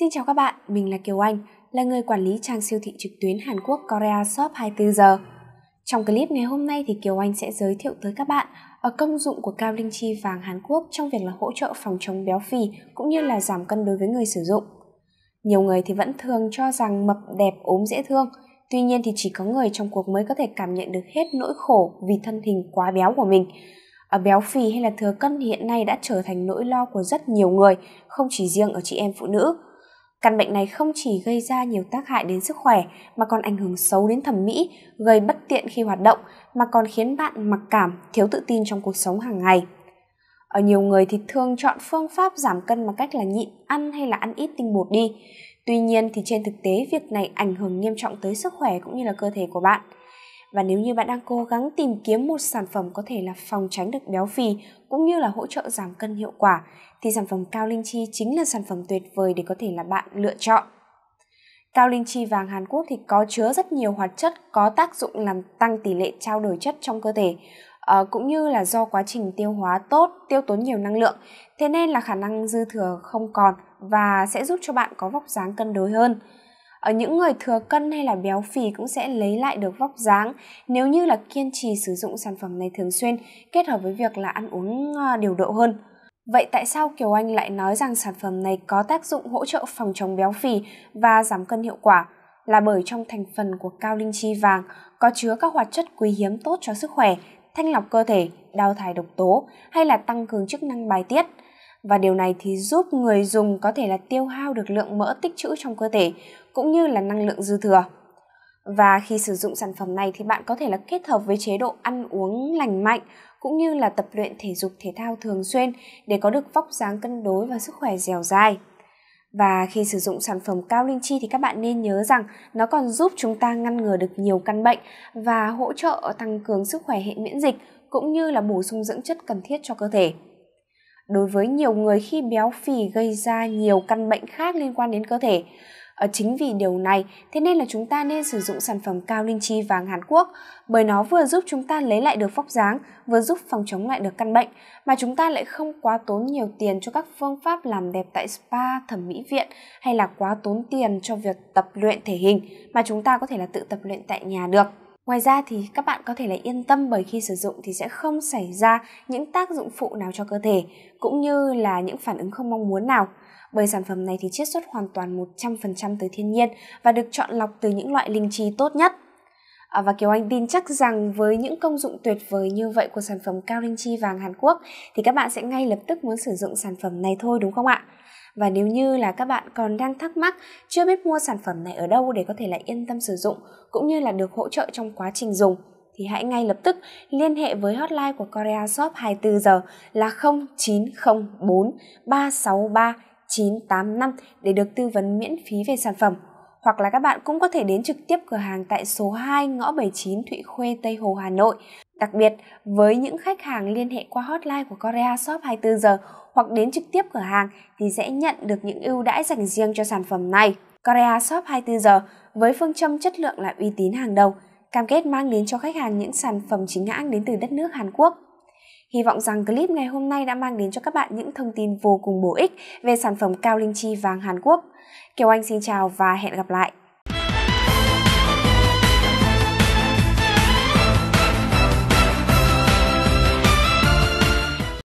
Xin chào các bạn, mình là Kiều Anh, là người quản lý trang siêu thị trực tuyến Hàn Quốc Korea Shop 24 giờ. Trong clip ngày hôm nay thì Kiều Anh sẽ giới thiệu tới các bạn ở công dụng của cao linh chi vàng Hàn Quốc trong việc là hỗ trợ phòng chống béo phì cũng như là giảm cân đối với người sử dụng. Nhiều người thì vẫn thường cho rằng mập đẹp ốm dễ thương, tuy nhiên thì chỉ có người trong cuộc mới có thể cảm nhận được hết nỗi khổ vì thân hình quá béo của mình. Ở béo phì hay là thừa cân hiện nay đã trở thành nỗi lo của rất nhiều người, không chỉ riêng ở chị em phụ nữ Căn bệnh này không chỉ gây ra nhiều tác hại đến sức khỏe mà còn ảnh hưởng xấu đến thẩm mỹ, gây bất tiện khi hoạt động mà còn khiến bạn mặc cảm, thiếu tự tin trong cuộc sống hàng ngày. Ở nhiều người thì thường chọn phương pháp giảm cân bằng cách là nhịn ăn hay là ăn ít tinh bột đi. Tuy nhiên thì trên thực tế việc này ảnh hưởng nghiêm trọng tới sức khỏe cũng như là cơ thể của bạn. Và nếu như bạn đang cố gắng tìm kiếm một sản phẩm có thể là phòng tránh được béo phì cũng như là hỗ trợ giảm cân hiệu quả thì sản phẩm cao linh chi chính là sản phẩm tuyệt vời để có thể là bạn lựa chọn. Cao linh chi vàng Hàn Quốc thì có chứa rất nhiều hoạt chất có tác dụng làm tăng tỷ lệ trao đổi chất trong cơ thể, ờ, cũng như là do quá trình tiêu hóa tốt, tiêu tốn nhiều năng lượng, thế nên là khả năng dư thừa không còn và sẽ giúp cho bạn có vóc dáng cân đối hơn ở những người thừa cân hay là béo phì cũng sẽ lấy lại được vóc dáng nếu như là kiên trì sử dụng sản phẩm này thường xuyên kết hợp với việc là ăn uống ờ, điều độ hơn Vậy tại sao Kiều Anh lại nói rằng sản phẩm này có tác dụng hỗ trợ phòng chống béo phì và giảm cân hiệu quả? Là bởi trong thành phần của cao linh chi vàng có chứa các hoạt chất quý hiếm tốt cho sức khỏe, thanh lọc cơ thể, đào thải độc tố hay là tăng cường chức năng bài tiết. Và điều này thì giúp người dùng có thể là tiêu hao được lượng mỡ tích trữ trong cơ thể, cũng như là năng lượng dư thừa. Và khi sử dụng sản phẩm này thì bạn có thể là kết hợp với chế độ ăn uống lành mạnh cũng như là tập luyện thể dục thể thao thường xuyên để có được vóc dáng cân đối và sức khỏe dẻo dai. Và khi sử dụng sản phẩm cao linh chi thì các bạn nên nhớ rằng nó còn giúp chúng ta ngăn ngừa được nhiều căn bệnh và hỗ trợ tăng cường sức khỏe hệ miễn dịch cũng như là bổ sung dưỡng chất cần thiết cho cơ thể. Đối với nhiều người khi béo phì gây ra nhiều căn bệnh khác liên quan đến cơ thể, ở ờ, chính vì điều này, thế nên là chúng ta nên sử dụng sản phẩm cao linh chi vàng Hàn Quốc, bởi nó vừa giúp chúng ta lấy lại được vóc dáng, vừa giúp phòng chống lại được căn bệnh, mà chúng ta lại không quá tốn nhiều tiền cho các phương pháp làm đẹp tại spa, thẩm mỹ viện hay là quá tốn tiền cho việc tập luyện thể hình mà chúng ta có thể là tự tập luyện tại nhà được. Ngoài ra thì các bạn có thể là yên tâm bởi khi sử dụng thì sẽ không xảy ra những tác dụng phụ nào cho cơ thể cũng như là những phản ứng không mong muốn nào. Bởi sản phẩm này thì chiết xuất hoàn toàn 100% từ thiên nhiên và được chọn lọc từ những loại linh chi tốt nhất. À, và Kiều Anh tin chắc rằng với những công dụng tuyệt vời như vậy của sản phẩm cao linh chi vàng Hàn Quốc thì các bạn sẽ ngay lập tức muốn sử dụng sản phẩm này thôi đúng không ạ? Và nếu như là các bạn còn đang thắc mắc chưa biết mua sản phẩm này ở đâu để có thể lại yên tâm sử dụng cũng như là được hỗ trợ trong quá trình dùng thì hãy ngay lập tức liên hệ với hotline của Korea Shop 24 giờ là 0904 363 985 để được tư vấn miễn phí về sản phẩm hoặc là các bạn cũng có thể đến trực tiếp cửa hàng tại số 2 ngõ 79 Thụy Khuê, Tây Hồ, Hà Nội. Đặc biệt, với những khách hàng liên hệ qua hotline của Korea Shop 24 giờ hoặc đến trực tiếp cửa hàng thì sẽ nhận được những ưu đãi dành riêng cho sản phẩm này. Korea Shop 24 giờ với phương châm chất lượng là uy tín hàng đầu, cam kết mang đến cho khách hàng những sản phẩm chính hãng đến từ đất nước Hàn Quốc. Hy vọng rằng clip ngày hôm nay đã mang đến cho các bạn những thông tin vô cùng bổ ích về sản phẩm cao linh chi vàng Hàn Quốc. Kiều Anh xin chào và hẹn gặp lại!